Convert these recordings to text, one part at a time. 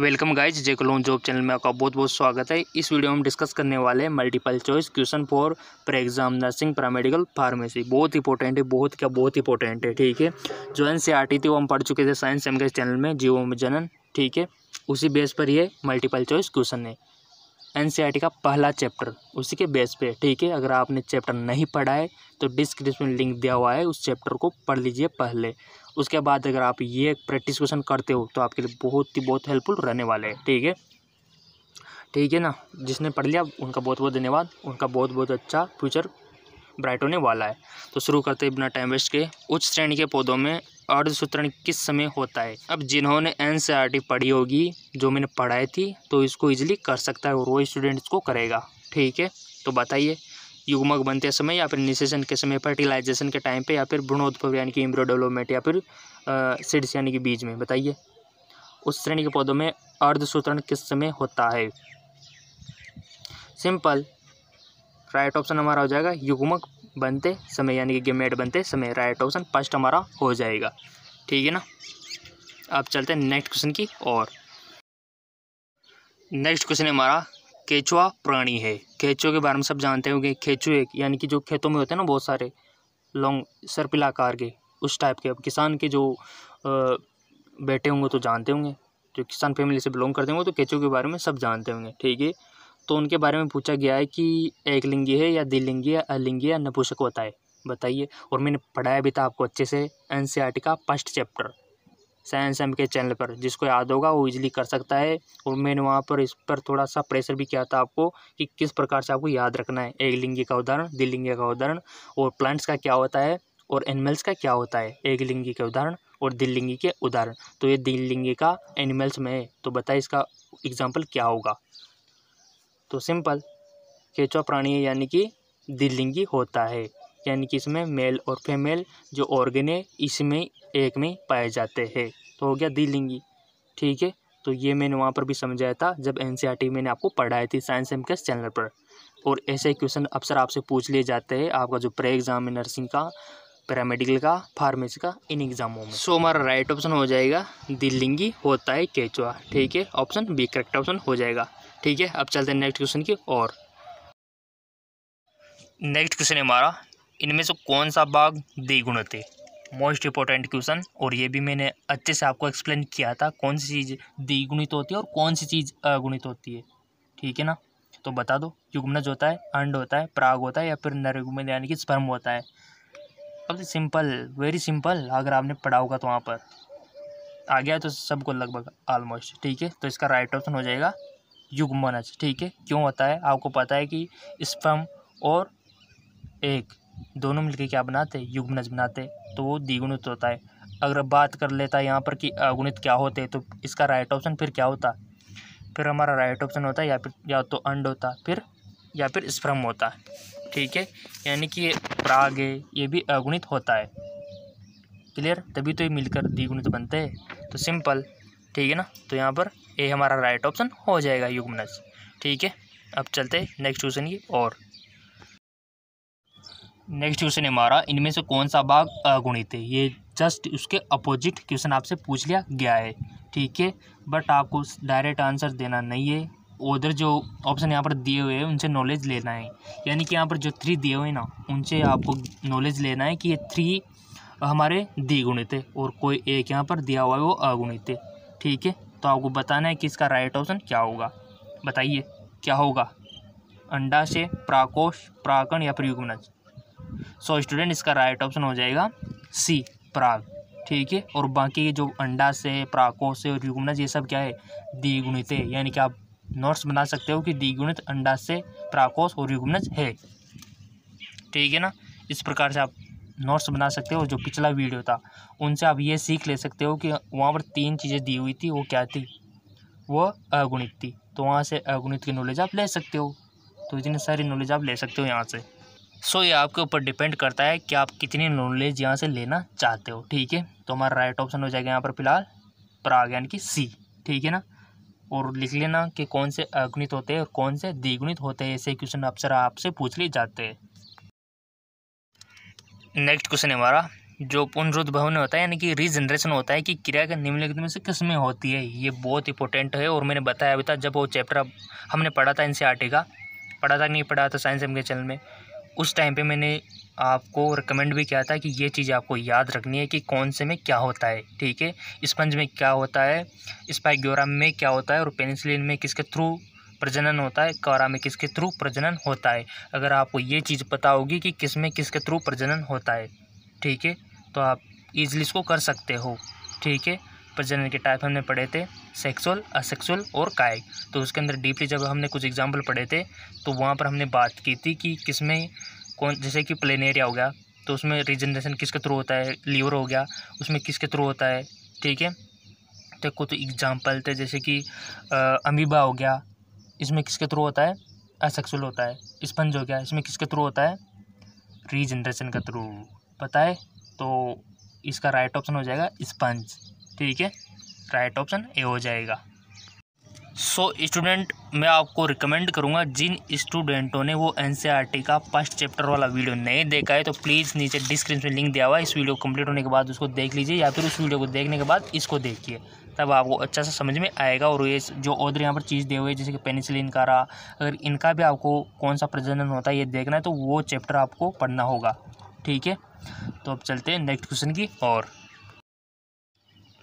welcome guys जे कलोन job channel में आपका बहुत बहुत स्वागत है इस वीडियो में हम डिस्कस करने वाले हैं multiple choice question for pre exam nursing paramedical pharmacy बहुत इंपॉर्टेंट है बहुत क्या बहुत इंपॉर्टेंट है ठीक है जो एन सी आर टी थी वो हम पढ़ चुके थे साइंस एम के चैनल में जीवो में जनन ठीक है उसी बेस पर ये मल्टीपल चॉइस क्वेश्चन है एन सी आर टी का पहला चैप्टर उसी के बेस पर ठीक है अगर आपने चैप्टर नहीं पढ़ा है तो डिस्क्रिप्शन लिंक दिया हुआ है उस चैप्टर को पढ़ लीजिए पहले उसके बाद अगर आप ये प्रैक्टिस क्वेश्चन करते हो तो आपके लिए बहुत ही बहुत हेल्पफुल रहने वाले हैं ठीक है ठीक है ना जिसने पढ़ लिया उनका बहुत बहुत धन्यवाद उनका बहुत बहुत अच्छा फ्यूचर ब्राइट होने वाला है तो शुरू करते हैं बिना टाइम वेस्ट के उच्च श्रेणी के पौधों में अर्धसूत्रण किस समय होता है अब जिन्होंने एन e पढ़ी होगी जो मैंने पढ़ाई थी तो इसको ईजिली कर सकता है और वो स्टूडेंट इसको करेगा ठीक है तो बताइए युग्मक बनते समय या फिर निशेषण के समय फर्टिलाइजेशन के टाइम पे या फिर भ्रूणोद्भव यानी कि इम्ब्रो डेवलपमेंट या फिर सीड्स यानी कि बीज में बताइए उस श्रेणी के पौधों में अर्धसूत्रण किस समय होता है सिंपल राइट ऑप्शन हमारा हो जाएगा युग्मक बनते समय यानी कि गेमेट बनते समय राइट ऑप्शन फर्स्ट हमारा हो जाएगा ठीक है ना अब चलते हैं नेक्स्ट क्वेश्चन की और नेक्स्ट क्वेश्चन है हमारा केचुआ प्राणी है केचुए के बारे में सब जानते होंगे केचुए यानी कि जो खेतों में होते हैं ना बहुत सारे लॉन्ग सरपिलाकार के उस टाइप के अब किसान के जो बैठे होंगे तो जानते होंगे जो किसान फैमिली से बिलोंग करते होंगे तो केचुए के बारे में सब जानते होंगे ठीक है तो उनके बारे में पूछा गया है कि एक लिंगी है या दिलिंगी या अलिंगी या नपुषक होता है बताइए और मैंने पढ़ाया भी था आपको अच्छे से एन e का फर्स्ट चैप्टर साइंस एम के चैनल पर जिसको याद होगा वो इजीली कर सकता है और मैंने वहाँ पर इस पर थोड़ा सा प्रेशर भी किया था आपको कि किस प्रकार से आपको याद रखना है एक लिंगी का उदाहरण दिलिंगी का उदाहरण और प्लांट्स का क्या होता है और एनिमल्स का क्या होता है एक लिंगी के उदाहरण और दिल्लिंगी के उदाहरण तो ये दिल्लिंगी का एनिमल्स में है तो बताए इसका एग्जाम्पल क्या होगा तो सिंपल केचवा प्राणी यानी कि दिल्लिंगी होता है यानी कि इसमें मेल और फीमेल जो ऑर्गेन है इसमें एक में पाए जाते हैं तो हो गया दी लिंगी ठीक है तो ये मैंने वहाँ पर भी समझाया था जब एन e मैंने आपको पढ़ाई थी साइंस एम केस चैनल पर और ऐसे क्वेश्चन अक्सर आपसे पूछ लिए जाते हैं आपका जो प्रे एग्ज़ाम है नर्सिंग का पैरामेडिकल का फार्मेसी का इन एग्ज़ामों में सो हमारा राइट ऑप्शन हो जाएगा दिल्लिंगी होता है केचुआ ठीक है ऑप्शन बी करेक्ट ऑप्शन हो जाएगा ठीक है अब चलते हैं नेक्स्ट क्वेश्चन की और नेक्स्ट क्वेश्चन है हमारा इनमें से कौन सा भाग द्विगुणित है मोस्ट इंपॉर्टेंट क्वेश्चन और ये भी मैंने अच्छे से आपको एक्सप्लेन किया था कौन सी चीज़ द्विगुणित होती है और कौन सी चीज़ अगुणित होती है ठीक है ना तो बता दो युगमनज होता है अंड होता है प्राग होता है या फिर नरयुग्मन यानी कि स्पर्म होता है अब सिंपल वेरी सिंपल अगर आपने पढ़ा होगा तो वहाँ पर आ गया तो सबको लगभग ऑलमोस्ट ठीक है तो इसका राइट ऑप्शन हो जाएगा युग्मनज अच्छा, ठीक है क्यों होता है आपको पता है कि स्पर्म और एक दोनों मिलकर क्या बनाते युग्मनज बनाते तो वो द्विगुणित होता है अगर बात कर लेता है यहाँ पर कि अगुणित क्या होते तो इसका राइट ऑप्शन फिर क्या होता फिर हमारा राइट ऑप्शन होता है या फिर या तो अंड होता फिर या फिर स्प्रम होता है ठीक है यानी कि ये प्राग है ये भी अगुणित होता है क्लियर तभी तो ये मिलकर द्विगुणित बनते हैं तो सिंपल ठीक है ना तो यहाँ पर ये हमारा राइट ऑप्शन हो जाएगा युग्मनज ठीक है अब चलते नेक्स्ट क्वेश्चन की और नेक्स्ट क्वेश्चन है हमारा इनमें से कौन सा भाग अगुणित है ये जस्ट उसके अपोजिट क्वेश्चन आपसे पूछ लिया गया है ठीक है बट आपको डायरेक्ट आंसर देना नहीं है उधर जो ऑप्शन यहाँ पर दिए हुए हैं उनसे नॉलेज लेना है यानी कि यहाँ पर जो थ्री दिए हुए हैं ना उनसे आपको नॉलेज लेना है कि ये थ्री हमारे द्विगुणित है और कोई एक यहाँ पर दिया हुआ है वो अगुणित है ठीक है तो आपको बताना है कि इसका राइट ऑप्शन क्या होगा बताइए क्या होगा अंडाशय प्राकोष प्राकण या प्रयुग्मनज सो स्टूडेंट इसका राइट ऑप्शन हो जाएगा सी प्राग ठीक है और बाकी के जो अंडा से प्राको से और रिगुमनस ये सब क्या है द्विगुणित यानी कि आप नोट्स बना सकते हो कि द्विगुणित अंडा से प्राकोश और रिगुमनस है ठीक है ना इस प्रकार से आप नोट्स बना सकते हो जो पिछला वीडियो था उनसे आप ये सीख ले सकते हो कि वहाँ पर तीन चीज़ें दी हुई थी वो क्या थी वो अगुणित थी तो वहाँ से अगुणित की नॉलेज आप ले सकते हो तो इतनी सारी नॉलेज आप ले सकते हो यहाँ से सो ये आपके ऊपर डिपेंड करता है कि आप कितनी नॉलेज यहाँ से लेना चाहते हो ठीक है तो हमारा राइट ऑप्शन हो जाएगा यहाँ पर फिलहाल प्राग यानी कि सी ठीक है ना और लिख लेना कि कौन से अगुणित होते हैं और कौन से द्विगुणित होते हैं ऐसे क्वेश्चन अक्सर आपसे पूछ लिए जाते हैं नेक्स्ट क्वेश्चन है हमारा जो पुनरुद्ध भवन होता है यानी कि रीजनरेशन होता है कि क्रिया के निम्नलिखित में से किस में होती है ये बहुत इंपॉर्टेंट है और मैंने बताया अभी था जब वो चैप्टर हमने पढ़ा था एन e का पढ़ा था नहीं पढ़ा था साइंस एम के चैनल में उस टाइम पे मैंने आपको रिकमेंड भी किया था कि ये चीज़ आपको याद रखनी है कि कौन से में क्या होता है ठीक है स्पंज में क्या होता है स्पाइग्योरा में क्या होता है और पेनिसिलिन में किसके थ्रू प्रजनन होता है कौरा में किसके थ्रू प्रजनन होता है अगर आपको ये चीज़ पता होगी कि किस में किसके थ्रू प्रजनन होता है ठीक है तो आप ईजिली इसको कर सकते हो ठीक है प्रजनन के टाइप हमने पढ़े थे सेक्सुअल असेक्सुअल और काय तो उसके अंदर डीपली जब हमने कुछ एग्जाम्पल पढ़े थे तो वहाँ पर हमने बात की थी कि किसमें कौन जैसे कि प्लेन एरिया हो गया तो उसमें रिजनरेशन किसके थ्रू होता है लीवर हो गया उसमें किसके थ्रू होता है ठीक है तो कुछ एग्जाम्पल थे जैसे कि अमीबा हो गया इसमें किसके थ्रू होता है असेक्सुअल होता है स्पंज हो गया इसमें किसके थ्रू होता है रीजनरेशन का थ्रू पता है तो इसका राइट ऑप्शन हो जाएगा स्पंज ठीक है राइट ऑप्शन ए हो जाएगा सो so, स्टूडेंट मैं आपको रिकमेंड करूंगा जिन स्टूडेंटों ने वो एन e का फर्स्ट चैप्टर वाला वीडियो नहीं देखा है तो प्लीज़ नीचे डिस्क्रिप्शन में लिंक दिया हुआ है इस वीडियो कंप्लीट होने के बाद उसको देख लीजिए या फिर उस वीडियो को देखने के बाद इसको देखिए तब आपको अच्छा सा समझ में आएगा और ये जो और यहाँ पर चीज़ दे हुए जैसे कि पेनिसिलिन का रहा अगर इनका भी आपको कौन सा प्रजनन होता है ये देखना है तो वो चैप्टर आपको पढ़ना होगा ठीक है तो अब चलते हैं नेक्स्ट क्वेश्चन की और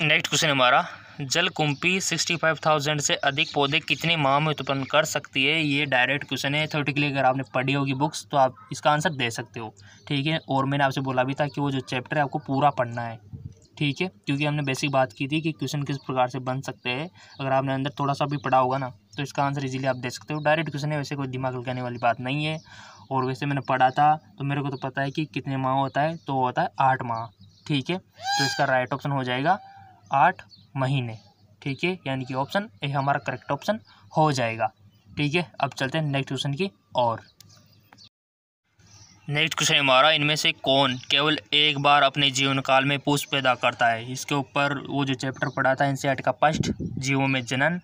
नेक्स्ट क्वेश्चन हमारा जलकुंपी सिक्सटी फाइव थाउजेंड से अधिक पौधे कितने माह में उत्पन्न कर सकती है ये डायरेक्ट क्वेश्चन है थोटिकली अगर आपने पढ़ी होगी बुक्स तो आप इसका आंसर दे सकते हो ठीक है और मैंने आपसे बोला भी था कि वो जो चैप्टर है आपको पूरा पढ़ना है ठीक है क्योंकि हमने बेसिक बात की थी कि क्वेश्चन किस प्रकार से बन सकते हैं अगर आपने अंदर थोड़ा सा भी पढ़ा होगा ना तो इसका आंसर इजीली आप दे सकते हो डायरेक्ट क्वेश्चन है वैसे कोई दिमाग लगाने वाली बात नहीं है और वैसे मैंने पढ़ा था तो मेरे को तो पता है कि कितने माह होता है तो होता है आठ माह ठीक है तो इसका राइट ऑप्शन हो जाएगा आठ महीने ठीक है यानी कि ऑप्शन ए हमारा करेक्ट ऑप्शन हो जाएगा ठीक है अब चलते हैं नेक्स्ट क्वेश्चन की और नेक्स्ट क्वेश्चन हमारा इनमें से कौन केवल एक बार अपने जीवन काल में पुष्प पैदा करता है इसके ऊपर वो जो चैप्टर पढ़ा था इनसे e का फर्स्ट जीवों में जनन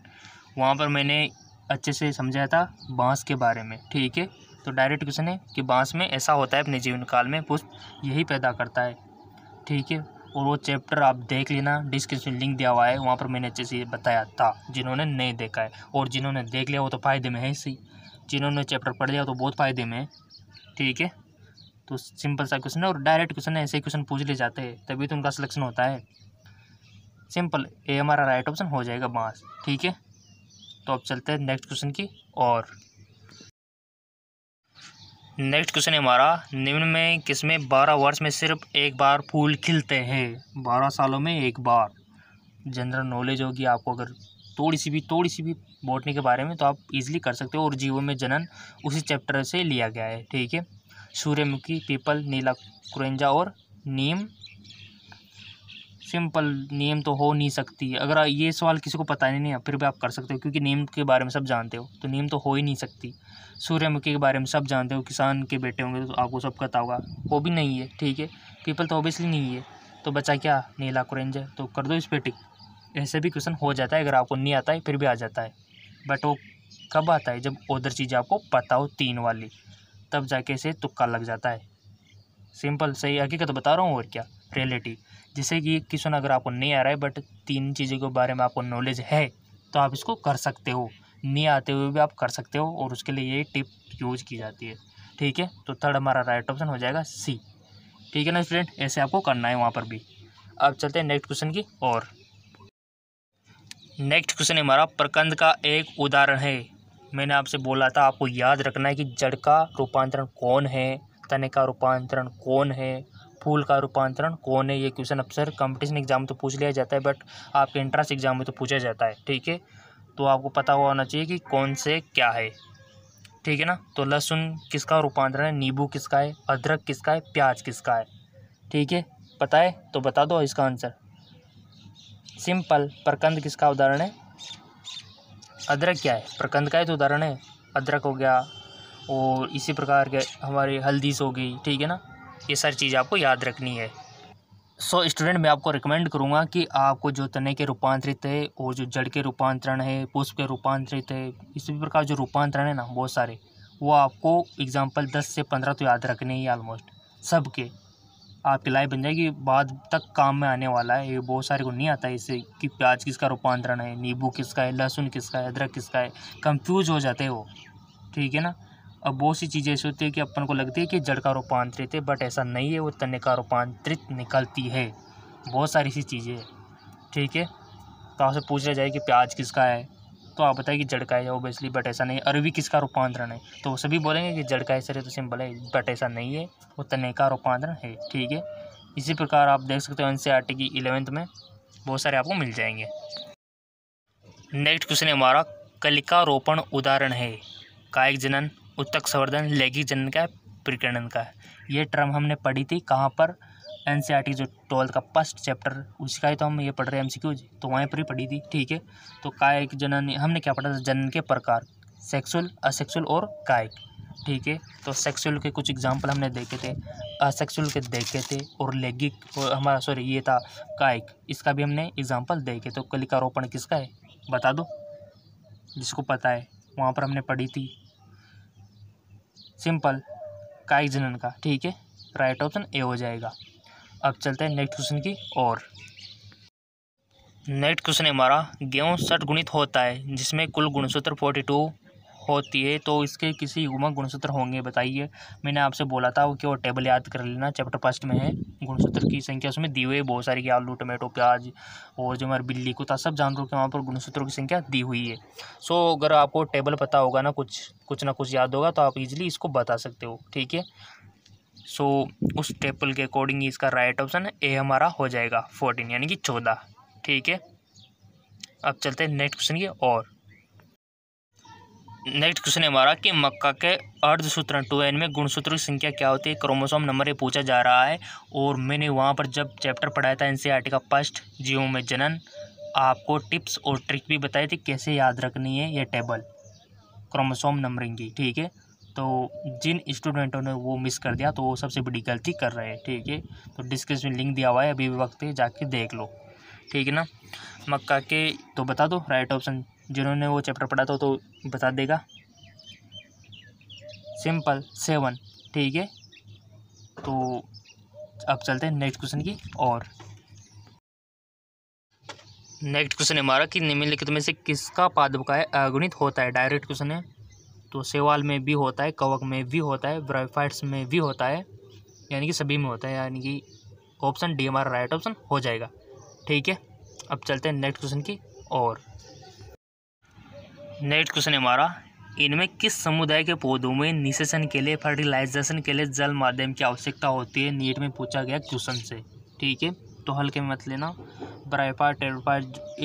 वहाँ पर मैंने अच्छे से समझाया था बांस के बारे में ठीक है तो डायरेक्ट क्वेश्चन है कि बांस में ऐसा होता है अपने जीवन काल में पुष्प यही पैदा करता है ठीक है और वो चैप्टर आप देख लेना डिस्क्रिप्शन लिंक दिया हुआ है वहाँ पर मैंने अच्छे से बताया था जिन्होंने नहीं देखा है और जिन्होंने देख लिया वो तो फ़ायदे में है इसी जिन्होंने चैप्टर पढ़ लिया तो बहुत फ़ायदे में है ठीक है तो सिंपल सा क्वेश्चन है और डायरेक्ट क्वेश्चन है ऐसे क्वेश्चन पूछ ले जाते हैं तभी तो उनका सिलेक्शन होता है सिंपल ए हमारा राइट ऑप्शन हो जाएगा बाँस ठीक है तो अब चलते हैं नेक्स्ट क्वेश्चन की और नेक्स्ट क्वेश्चन है हमारा निम्न में किसमें बारह वर्ष में सिर्फ एक बार फूल खिलते हैं बारह सालों में एक बार जनरल नॉलेज होगी आपको अगर थोड़ी सी भी थोड़ी सी भी बॉटनी के बारे में तो आप इजीली कर सकते हो और जीवों में जनन उसी चैप्टर से लिया गया है ठीक है सूर्यमुखी पीपल नीला कुरेंजा और नीम सिंपल नीम तो हो नहीं सकती अगर ये सवाल किसी को पता नहीं है फिर भी आप कर सकते हो क्योंकि नीम के बारे में सब जानते हो तो नीम तो हो ही नहीं सकती सूर्यमुखी के बारे में सब जानते हो किसान के बेटे होंगे तो आपको सब पता होगा वो भी नहीं है ठीक है पीपल तो ऑब्वियसली नहीं है तो बचा क्या नीला कुरेंज तो कर दो इस पर टिक ऐसे भी क्वेश्चन हो जाता है अगर आपको नहीं आता है फिर भी आ जाता है बट वो कब आता है जब उधर चीज़ आपको पता हो तीन वाली तब जाके इसे तुक्का लग जाता है सिंपल सही हकीकत बता रहा हूँ और क्या रियलिटी जैसे कि क्वेश्चन अगर आपको नहीं आ रहा है बट तीन चीज़ों के बारे में आपको नॉलेज है तो आप इसको कर सकते हो नहीं आते हुए भी आप कर सकते हो और उसके लिए ये टिप यूज की जाती है ठीक है तो थर्ड हमारा राइट ऑप्शन हो जाएगा सी ठीक है ना स्टूडेंट ऐसे आपको करना है वहाँ पर भी अब चलते हैं नेक्स्ट क्वेश्चन की और नेक्स्ट क्वेश्चन हमारा प्रकंद का एक उदाहरण है मैंने आपसे बोला था आपको याद रखना है कि जड़ का रूपांतरण कौन है तने का रूपांतरण कौन है फूल का रूपांतरण कौन है ये क्वेश्चन अक्सर कंपटीशन एग्जाम में तो पूछ लिया जाता है बट आपके एंट्रेंस एग्जाम में तो पूछा जाता है ठीक है तो आपको पता हुआ होना चाहिए कि कौन से क्या है ठीक है ना तो लहसुन किसका रूपांतरण है नींबू किसका है अदरक किसका है प्याज किसका है ठीक है पता है तो बता दो इसका आंसर सिंपल प्रकंद किसका उदाहरण है अदरक क्या है प्रकंद का ही तो उदाहरण है अदरक हो गया और इसी प्रकार के हमारी हल्दीस हो गई ठीक है ना ये सारी चीज़ आपको याद रखनी है सो so, स्टूडेंट मैं आपको रिकमेंड करूँगा कि आपको जो तने के रूपांतरित है और जो जड़ के रूपांतरण है पुष्प के रूपांतरित है इसी प्रकार जो रूपांतरण है ना बहुत सारे वो आपको एग्जाम्पल दस से पंद्रह तो याद रखने ही ऑलमोस्ट सब के आप पिलाई बन जाएगी बाद तक काम में आने वाला है ये बहुत सारे को नहीं आता है इससे कि प्याज किसका रूपांतरण है नींबू किसका है लहसुन किसका है अदरक किसका है कंफ्यूज हो जाते हो वो ठीक है ना अब बहुत सी चीज़ें ऐसी होती है कि अपन को लगती है कि जड़ का रूपांतरित है बट ऐसा नहीं है वो तने का रूपांतरित निकलती है बहुत सारी सी चीज़ें ठीक है तो आपसे पूछ लिया जाए कि प्याज किसका है तो आप बताइए कि जड़ का है ओबियसली बट ऐसा नहीं अरबी किसका रूपांतरण है तो सभी बोलेंगे कि जड़ का है सर तो सिंपल है बट ऐसा नहीं है वो तने का रूपांतरण है ठीक है इसी प्रकार आप देख सकते हो एन सी e की इलेवेंथ में बहुत सारे आपको मिल जाएंगे नेक्स्ट क्वेश्चन है हमारा कलिकारोपण उदाहरण है कायक जनन उत्तक संवर्धन लैंगिक जनन का प्रकरण का ये टर्म हमने पढ़ी थी कहाँ पर एन e जो ट्वेल्थ का फर्स्ट चैप्टर उसका ही तो हम ये पढ़ रहे हैं एम तो वहीं पर ही पढ़ी थी ठीक है तो कायक जनन हमने क्या पढ़ा था जनन के प्रकार सेक्सुअल असेक्सुअल और कायिक ठीक है तो सेक्सुअल के कुछ एग्जाम्पल हमने देखे थे असेक्सुअल के देखे थे और लैगिक और हमारा सॉरी ये था कायक इसका भी हमने एग्जाम्पल देखे तो कलिकारोपण किसका है बता दो जिसको पता है वहाँ पर हमने पढ़ी थी सिंपल काइजनन जनन का ठीक है राइट ऑप्शन ए हो जाएगा अब चलते हैं नेक्स्ट क्वेश्चन की और नेक्स्ट क्वेश्चन हमारा गेहूँ सठ गुणित होता है जिसमें कुल गुणसूत्र फोर्टी टू होती है तो इसके किसी युग्मक गुणसूत्र होंगे बताइए मैंने आपसे बोला था कि वो टेबल याद कर लेना चैप्टर फर्स्ट में है गुणसूत्र की संख्या उसमें दी हुई है बहुत सारी आलू टमाटो प्याज और जो हमारे बिल्ली कुत्ता सब जानवरों के वहाँ पर गुणसूत्रों की संख्या दी हुई है सो अगर आपको टेबल पता होगा ना कुछ कुछ ना कुछ याद होगा तो आप इजीली इसको बता सकते हो ठीक है सो so, उस टेबल के अकॉर्डिंग इसका राइट ऑप्शन ए हमारा हो जाएगा फोर्टीन यानी कि चौदह ठीक है अब चलते हैं नेक्स्ट क्वेश्चन की और नेक्स्ट क्वेश्चन है हमारा कि मक्का के अर्धसूत्र टू एन में गुणसूत्र की संख्या क्या होती है क्रोमोसोम नंबर ये पूछा जा रहा है और मैंने वहाँ पर जब चैप्टर पढ़ाया था एनसीईआरटी का फर्स्ट जीव में जनन आपको टिप्स और ट्रिक भी बताई थी कैसे याद रखनी है ये टेबल क्रोमोसोम नंबरिंग की ठीक है तो जिन स्टूडेंटों ने वो मिस कर दिया तो वो सबसे बड़ी गलती कर रहे हैं ठीक है तो डिस्क्रिप्शन में लिंक दिया हुआ है अभी भी वक्त है जाके देख लो ठीक है ना मक्का के तो बता दो राइट ऑप्शन जिन्होंने वो चैप्टर पढ़ा था तो बता देगा सिंपल सेवन ठीक है तो अब चलते हैं नेक्स्ट क्वेश्चन की और नेक्स्ट क्वेश्चन है हमारा कि निम्नलिखित में से किसका है अगुणित होता है डायरेक्ट क्वेश्चन है तो सेवाल में भी होता है कवक में भी होता है ब्राइफाइट्स में भी होता है यानी कि सभी में होता है यानी कि ऑप्शन डी हमारा राइट ऑप्शन हो जाएगा ठीक है अब चलते हैं नेक्स्ट क्वेश्चन की और नेक्स्ट क्वेश्चन है हमारा इनमें किस समुदाय के पौधों में निषेचन के लिए फर्टिलाइजेशन के लिए जल माध्यम की आवश्यकता होती है नीट में पूछा गया क्वेश्चन से ठीक है तो हल्के में मत लेना बराई पार्ट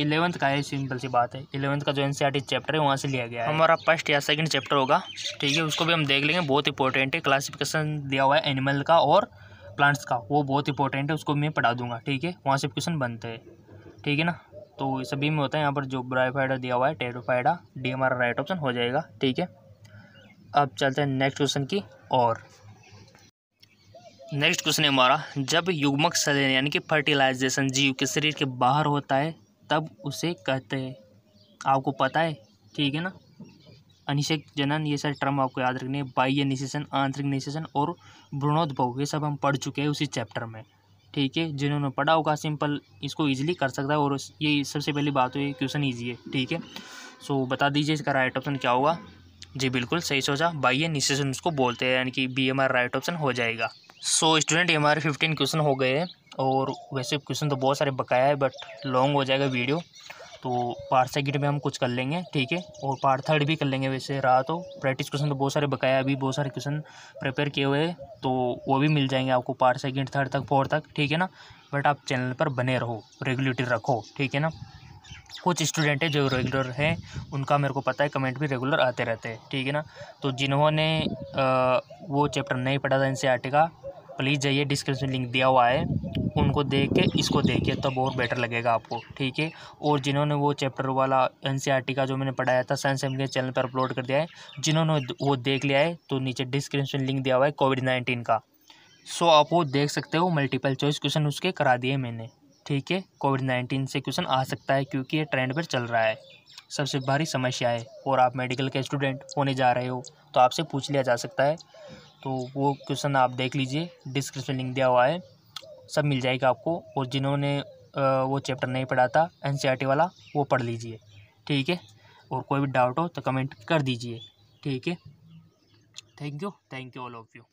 इलेवंथ का है सिंपल सी बात है इलेवंथ का जो एन चैप्टर e है वहाँ से लिया गया है हमारा फर्स्ट या सेकंड चैप्टर होगा ठीक है उसको भी हम देख लेंगे बहुत इंपॉर्टेंट है क्लासिफिकेशन दिया हुआ है एनिमल का और प्लांट्स का वो बहुत इंपॉर्टेंट है उसको मैं पढ़ा दूंगा ठीक है वहाँ से क्वेश्चन बनते हैं ठीक है ना तो सभी में होता है यहाँ पर जो ब्राइफाइडा दिया हुआ है टेरोफाइडा डी हमारा राइट ऑप्शन हो जाएगा ठीक है अब चलते हैं नेक्स्ट क्वेश्चन की और नेक्स्ट क्वेश्चन है हमारा जब युग्मक सलेन यानी कि फर्टिलाइजेशन जीव के शरीर के बाहर होता है तब उसे कहते हैं आपको पता है ठीक है ना अनिषेक जनन ये सारे टर्म आपको याद रखने हैं बाह्य निशेषण आंतरिक निशेषण और भ्रूणोद्भव ये सब हम पढ़ चुके हैं उसी चैप्टर में ठीक है जिन्होंने पढ़ा होगा सिंपल इसको ईजिली कर सकता है और ये सबसे पहली बात हुई क्वेश्चन ईजी है ठीक है सो बता दीजिए इसका राइट ऑप्शन क्या होगा जी बिल्कुल सही सोचा ये निश्चित उसको बोलते हैं यानी कि B M R right option हो जाएगा so student M R fifteen question हो गए हैं और वैसे क्वेश्चन तो बहुत सारे बकाया है बट लॉन्ग हो जाएगा वीडियो तो पार्ट सेकेंड में हम कुछ कर लेंगे ठीक है और पार्ट थर्ड भी कर लेंगे वैसे रहा तो प्रैक्टिस क्वेश्चन तो बहुत सारे बकाया अभी बहुत सारे क्वेश्चन प्रिपेयर किए हुए तो वो भी मिल जाएंगे आपको पार्ट सेकेंड थर्ड तक फोर्थ तक ठीक है ना बट आप चैनल पर बने रहो रेगुलेटर रखो ठीक है ना कुछ स्टूडेंट हैं जो रेगुलर हैं उनका मेरे को पता है कमेंट भी रेगुलर आते रहते हैं ठीक है ना तो जिन्होंने वो चैप्टर नहीं पढ़ा था एन का प्लीज़ जाइए डिस्क्रिप्शन लिंक दिया हुआ है उनको देख के इसको देखिए तब और बेटर लगेगा आपको ठीक है और जिन्होंने वो चैप्टर वाला एन e का जो मैंने पढ़ाया था साइंस एम के चैनल पर अपलोड कर दिया है जिन्होंने वो देख लिया है तो नीचे डिस्क्रिप्शन लिंक दिया हुआ है कोविड नाइन्टीन का सो आप वो देख सकते हो मल्टीपल चॉइस क्वेश्चन उसके करा दिए मैंने ठीक है कोविड नाइन्टीन से क्वेश्चन आ सकता है क्योंकि ये ट्रेंड पर चल रहा है सबसे भारी समस्या है और आप मेडिकल के स्टूडेंट होने जा रहे हो तो आपसे पूछ लिया जा सकता है तो वो क्वेश्चन आप देख लीजिए डिस्क्रिप्शन लिंक दिया हुआ है सब मिल जाएगा आपको और जिन्होंने वो चैप्टर नहीं पढ़ा था एन e वाला वो पढ़ लीजिए ठीक है और कोई भी डाउट हो तो कमेंट कर दीजिए ठीक है thank you thank you all of you